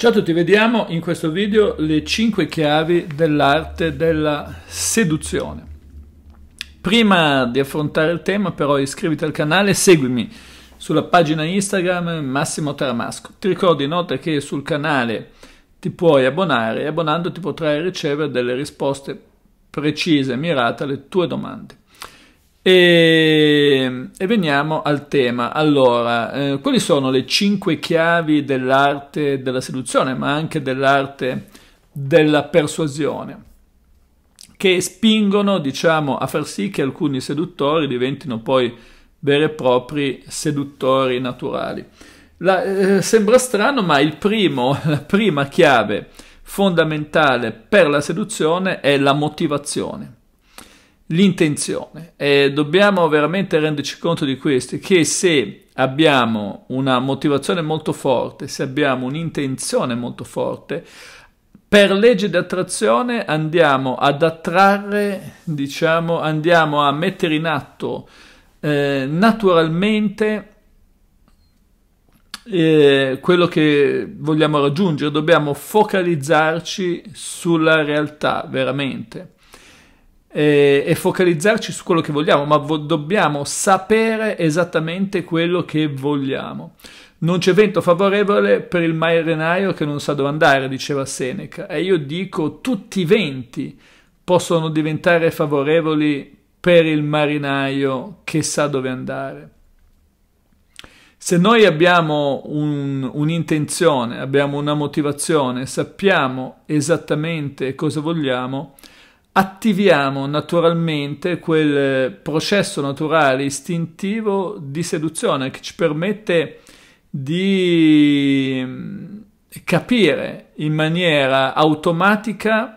Ciao a tutti, vediamo in questo video le 5 chiavi dell'arte della seduzione. Prima di affrontare il tema però iscriviti al canale e seguimi sulla pagina Instagram Massimo Taramasco. Ti ricordo inoltre che sul canale ti puoi abbonare e abbonandoti potrai ricevere delle risposte precise e mirate alle tue domande. E, e, veniamo al tema. Allora, eh, quali sono le cinque chiavi dell'arte della seduzione, ma anche dell'arte della persuasione, che spingono, diciamo, a far sì che alcuni seduttori diventino poi veri e propri seduttori naturali. La, eh, sembra strano, ma il primo, la prima chiave fondamentale per la seduzione è la motivazione l'intenzione. E dobbiamo veramente renderci conto di questo, che se abbiamo una motivazione molto forte, se abbiamo un'intenzione molto forte, per legge di attrazione andiamo ad attrarre, diciamo, andiamo a mettere in atto eh, naturalmente eh, quello che vogliamo raggiungere, dobbiamo focalizzarci sulla realtà veramente e, e focalizzarci su quello che vogliamo, ma vo- dobbiamo sapere esattamente quello che vogliamo. Non c'è vento favorevole per il marinaio che non sa dove andare, diceva Seneca. E io dico tutti i venti possono diventare favorevoli per il marinaio che sa dove andare. Se noi abbiamo un, un'intenzione, abbiamo una motivazione, sappiamo esattamente cosa vogliamo, attiviamo naturalmente quel eh, processo naturale istintivo di seduzione che ci permette di mm, capire in maniera automatica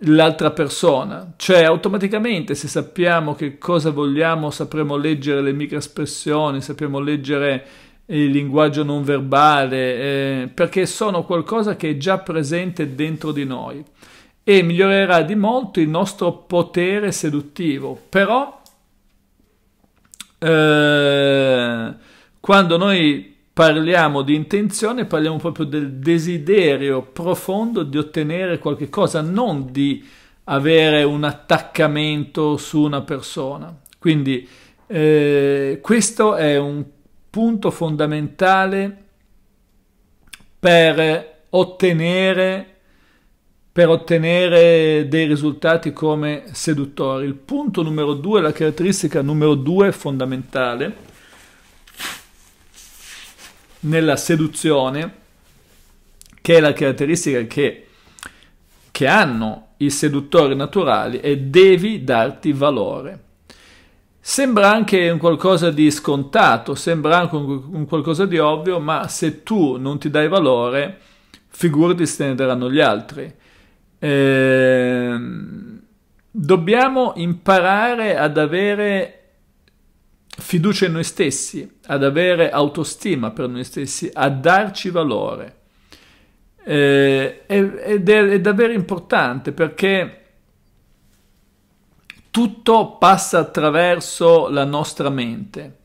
l'altra persona, cioè automaticamente se sappiamo che cosa vogliamo sapremo leggere le microespressioni, sapremo leggere il linguaggio non verbale, eh, perché sono qualcosa che è già presente dentro di noi e migliorerà di molto il nostro potere seduttivo. Però eh, quando noi parliamo di intenzione parliamo proprio del desiderio profondo di ottenere qualche cosa, non di avere un attaccamento su una persona. Quindi eh, questo è un punto fondamentale per ottenere per ottenere dei risultati come seduttori. Il punto numero due, la caratteristica numero due fondamentale nella seduzione, che è la caratteristica che, che hanno i seduttori naturali, è devi darti valore. Sembra anche un qualcosa di scontato, sembra anche un, qualcosa di ovvio, ma se tu non ti dai valore, figurati se ne daranno gli altri. Ehm, dobbiamo imparare ad avere fiducia in noi stessi, ad avere autostima per noi stessi, a darci valore. Eh, ed è, è davvero importante perché tutto passa attraverso la nostra mente,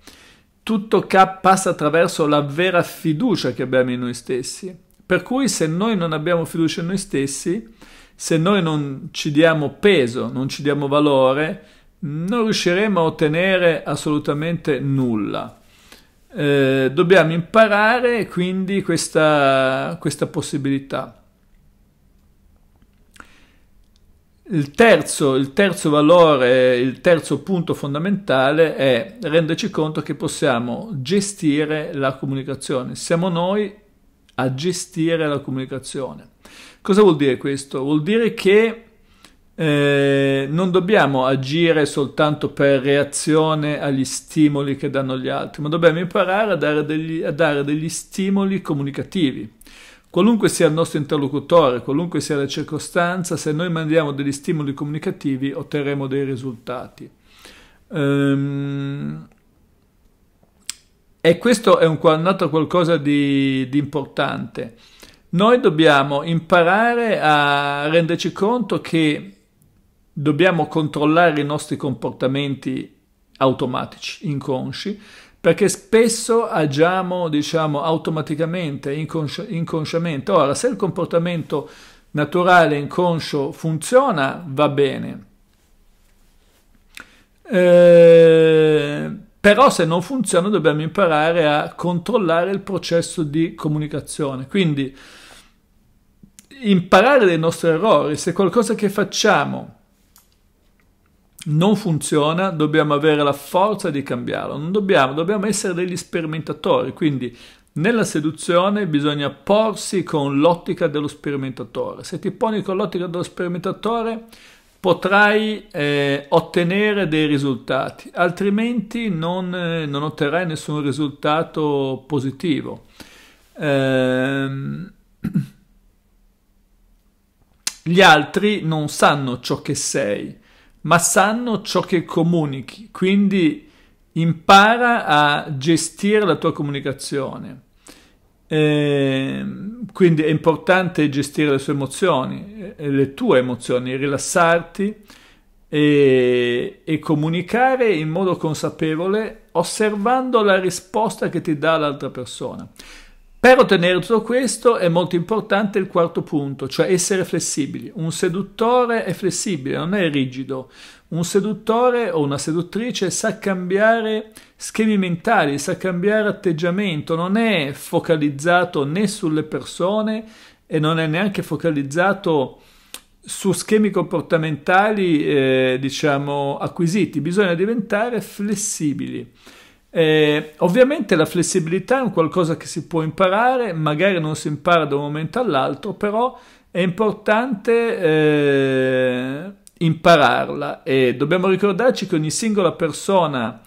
tutto ca- passa attraverso la vera fiducia che abbiamo in noi stessi. Per cui se noi non abbiamo fiducia in noi stessi, se noi non ci diamo peso, non ci diamo valore, non riusciremo a ottenere assolutamente nulla. Eh, dobbiamo imparare quindi questa, questa possibilità. Il terzo, il terzo, valore, il terzo punto fondamentale è renderci conto che possiamo gestire la comunicazione. Siamo noi a gestire la comunicazione. Cosa vuol dire questo? Vuol dire che eh, non dobbiamo agire soltanto per reazione agli stimoli che danno gli altri, ma dobbiamo imparare a dare degli, a dare degli stimoli comunicativi. Qualunque sia il nostro interlocutore, qualunque sia la circostanza, se noi mandiamo degli stimoli comunicativi otterremo dei risultati. Ehm, e questo è un altro qualcosa di, di importante. Noi dobbiamo imparare a renderci conto che dobbiamo controllare i nostri comportamenti automatici, inconsci, perché spesso agiamo, diciamo, automaticamente, inconsci- inconsciamente. Ora, se il comportamento naturale, inconscio funziona, va bene. Eh, però se non funziona dobbiamo imparare a controllare il processo di comunicazione. Quindi imparare dai nostri errori, se qualcosa che facciamo non funziona, dobbiamo avere la forza di cambiarlo. Non dobbiamo, dobbiamo essere degli sperimentatori, quindi nella seduzione bisogna porsi con l'ottica dello sperimentatore. Se ti poni con l'ottica dello sperimentatore, potrai eh, ottenere dei risultati, altrimenti non, eh, non otterrai nessun risultato positivo. Ehm, gli altri non sanno ciò che sei, ma sanno ciò che comunichi, quindi impara a gestire la tua comunicazione. Ehm, quindi è importante gestire le sue emozioni, eh, le tue emozioni, rilassarti e, e comunicare in modo consapevole osservando la risposta che ti dà l'altra persona. Per ottenere tutto questo è molto importante il quarto punto, cioè essere flessibili. Un seduttore è flessibile, non è rigido un seduttore o una seduttrice sa cambiare schemi mentali, sa cambiare atteggiamento, non è focalizzato né sulle persone e non è neanche focalizzato su schemi comportamentali, eh, diciamo, acquisiti. Bisogna diventare flessibili. Eh, ovviamente la flessibilità è un qualcosa che si può imparare, magari non si impara da un momento all'altro, però è importante... Eh, impararla e dobbiamo ricordarci che ogni singola persona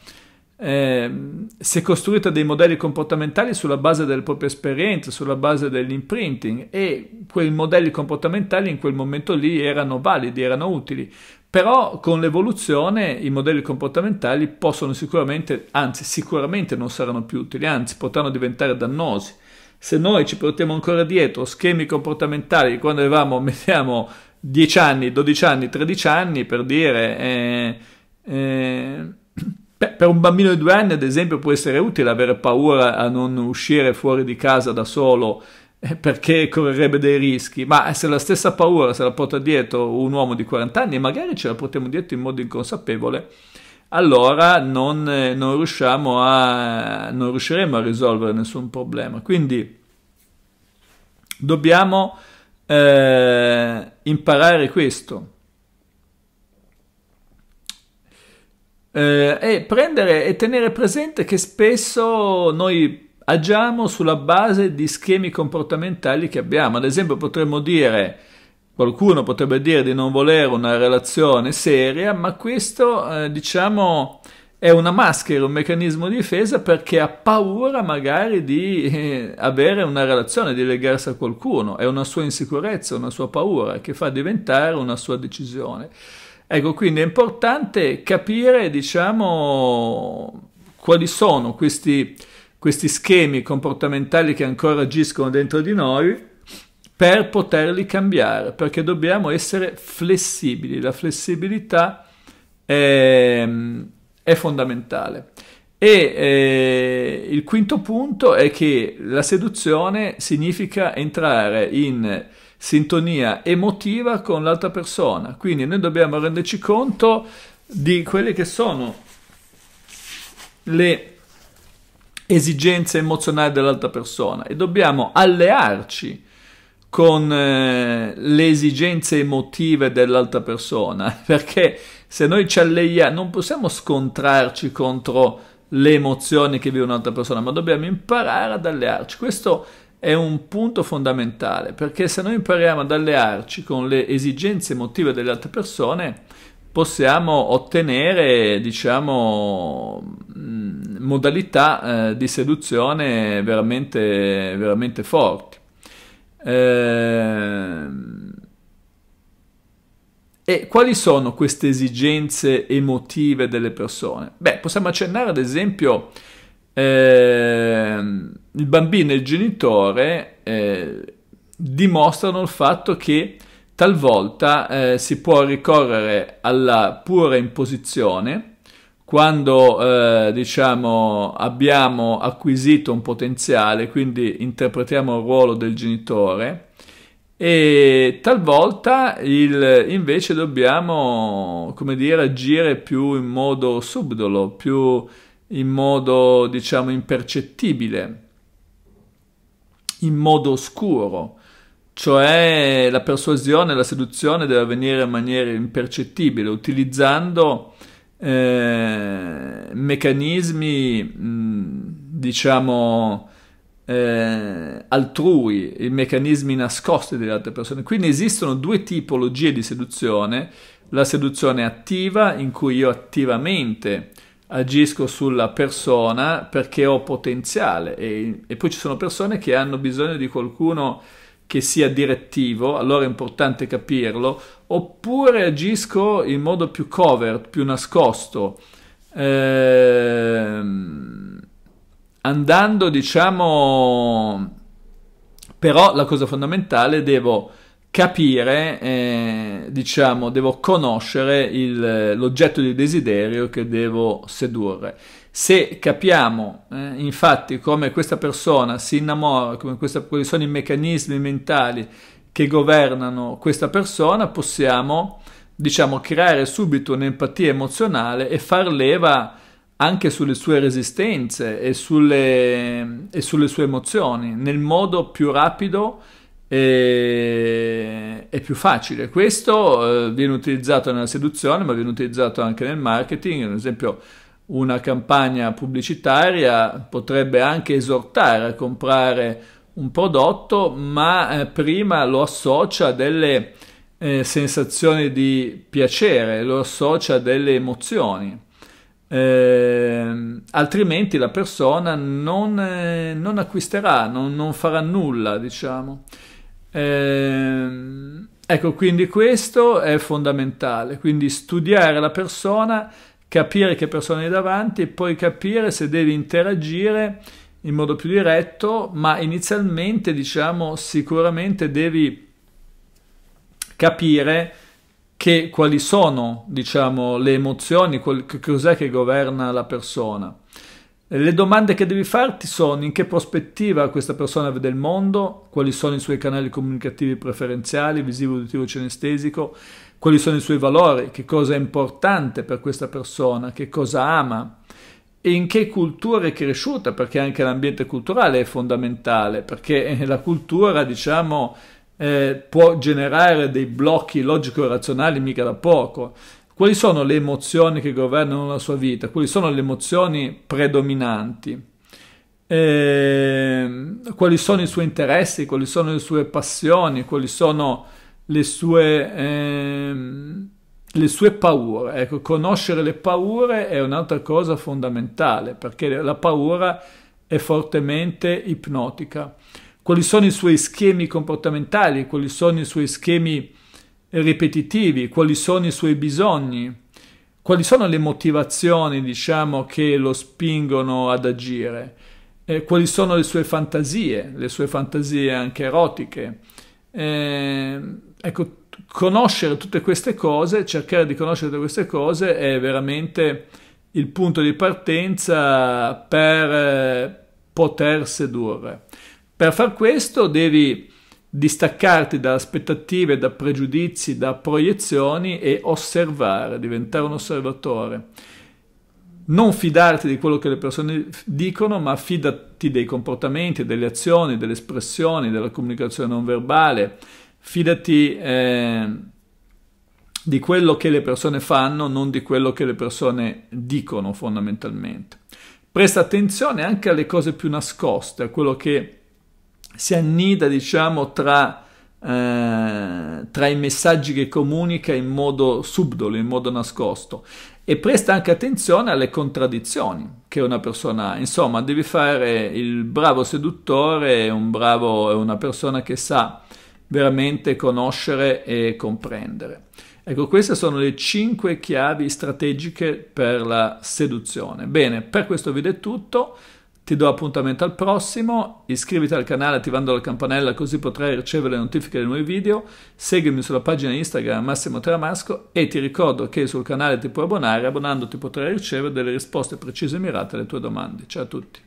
eh, si è costruita dei modelli comportamentali sulla base delle proprie esperienze, sulla base dell'imprinting e quei modelli comportamentali in quel momento lì erano validi, erano utili. Però con l'evoluzione i modelli comportamentali possono sicuramente, anzi sicuramente non saranno più utili, anzi potranno diventare dannosi. Se noi ci portiamo ancora dietro schemi comportamentali quando avevamo, mettiamo 10 anni, 12 anni, 13 anni, per dire, eh, eh, per un bambino di due anni ad esempio può essere utile avere paura a non uscire fuori di casa da solo eh, perché correrebbe dei rischi, ma se la stessa paura se la porta dietro un uomo di 40 anni e magari ce la portiamo dietro in modo inconsapevole, allora non, eh, non, riusciamo a, non riusciremo a risolvere nessun problema. Quindi dobbiamo eh, imparare questo. Eh, e prendere e tenere presente che spesso noi agiamo sulla base di schemi comportamentali che abbiamo. Ad esempio, potremmo dire. Qualcuno potrebbe dire di non volere una relazione seria, ma questo, eh, diciamo, è una maschera, un meccanismo di difesa perché ha paura magari di eh, avere una relazione, di legarsi a qualcuno, è una sua insicurezza, una sua paura che fa diventare una sua decisione. Ecco, quindi è importante capire, diciamo, quali sono questi, questi schemi comportamentali che ancora agiscono dentro di noi per poterli cambiare, perché dobbiamo essere flessibili. La flessibilità è è fondamentale. E eh, il quinto punto è che la seduzione significa entrare in sintonia emotiva con l'altra persona, quindi noi dobbiamo renderci conto di quelle che sono le esigenze emozionali dell'altra persona e dobbiamo allearci con eh, le esigenze emotive dell'altra persona perché se noi ci alleiamo, non possiamo scontrarci contro le emozioni che vive un'altra persona, ma dobbiamo imparare ad allearci. Questo è un punto fondamentale, perché se noi impariamo ad allearci con le esigenze emotive delle altre persone, possiamo ottenere, diciamo, mm, modalità eh, di seduzione veramente, veramente forti. Eh, e quali sono queste esigenze emotive delle persone? Beh, possiamo accennare ad esempio eh, il bambino e il genitore eh, dimostrano il fatto che talvolta eh, si può ricorrere alla pura imposizione quando eh, diciamo abbiamo acquisito un potenziale, quindi interpretiamo il ruolo del genitore e talvolta il, invece dobbiamo, come dire, agire più in modo subdolo, più in modo, diciamo, impercettibile, in modo oscuro. Cioè la persuasione, la seduzione deve avvenire in maniera impercettibile, utilizzando eh, meccanismi, mh, diciamo, eh, altrui, i meccanismi nascosti delle altre persone. Quindi esistono due tipologie di seduzione, la seduzione attiva in cui io attivamente agisco sulla persona perché ho potenziale e, e poi ci sono persone che hanno bisogno di qualcuno che sia direttivo, allora è importante capirlo, oppure agisco in modo più covert, più nascosto. Ehm andando, diciamo, però la cosa fondamentale devo capire, eh, diciamo, devo conoscere il, l'oggetto di desiderio che devo sedurre. Se capiamo eh, infatti come questa persona si innamora, questa, quali sono i meccanismi mentali che governano questa persona, possiamo diciamo creare subito un'empatia emozionale e far leva anche sulle sue resistenze e sulle, e sulle sue emozioni nel modo più rapido e, e più facile. Questo eh, viene utilizzato nella seduzione, ma viene utilizzato anche nel marketing, ad esempio una campagna pubblicitaria potrebbe anche esortare a comprare un prodotto, ma eh, prima lo associa a delle eh, sensazioni di piacere, lo associa a delle emozioni. Eh, altrimenti la persona non, eh, non acquisterà, non, non, farà nulla, diciamo. Eh, ecco, quindi questo è fondamentale, quindi studiare la persona, capire che persona è davanti e poi capire se devi interagire in modo più diretto, ma inizialmente, diciamo, sicuramente devi capire che, quali sono diciamo, le emozioni, quel, che cos'è che governa la persona. Le domande che devi farti sono in che prospettiva questa persona vede il mondo, quali sono i suoi canali comunicativi preferenziali, visivo, uditivo, cinestesico, quali sono i suoi valori, che cosa è importante per questa persona, che cosa ama e in che cultura è cresciuta, perché anche l'ambiente culturale è fondamentale, perché la cultura, diciamo, eh, può generare dei blocchi logico-razionali mica da poco. Quali sono le emozioni che governano la sua vita? Quali sono le emozioni predominanti? Eh, quali sono i suoi interessi? Quali sono le sue passioni? Quali sono le sue, eh, le sue paure? Ecco, conoscere le paure è un'altra cosa fondamentale perché la paura è fortemente ipnotica quali sono i suoi schemi comportamentali, quali sono i suoi schemi eh, ripetitivi, quali sono i suoi bisogni, quali sono le motivazioni, diciamo, che lo spingono ad agire, eh, quali sono le sue fantasie, le sue fantasie anche erotiche. Eh, ecco, conoscere tutte queste cose, cercare di conoscere tutte queste cose è veramente il punto di partenza per eh, poter sedurre. Per far questo devi distaccarti da aspettative, da pregiudizi, da proiezioni e osservare, diventare un osservatore. Non fidarti di quello che le persone dicono, ma fidati dei comportamenti, delle azioni, delle espressioni, della comunicazione non verbale, fidati eh, di quello che le persone fanno, non di quello che le persone dicono fondamentalmente. Presta attenzione anche alle cose più nascoste, a quello che si annida, diciamo, tra, eh, tra i messaggi che comunica in modo subdolo, in modo nascosto. E presta anche attenzione alle contraddizioni che una persona ha. Insomma, devi fare il bravo seduttore, un bravo, una persona che sa veramente conoscere e comprendere. Ecco, queste sono le cinque chiavi strategiche per la seduzione. Bene, per questo video è tutto. Ti do appuntamento al prossimo, iscriviti al canale attivando la campanella così potrai ricevere le notifiche dei nuovi video, seguimi sulla pagina Instagram Massimo Tramasco e ti ricordo che sul canale ti puoi abbonare, abbonandoti potrai ricevere delle risposte precise e mirate alle tue domande. Ciao a tutti!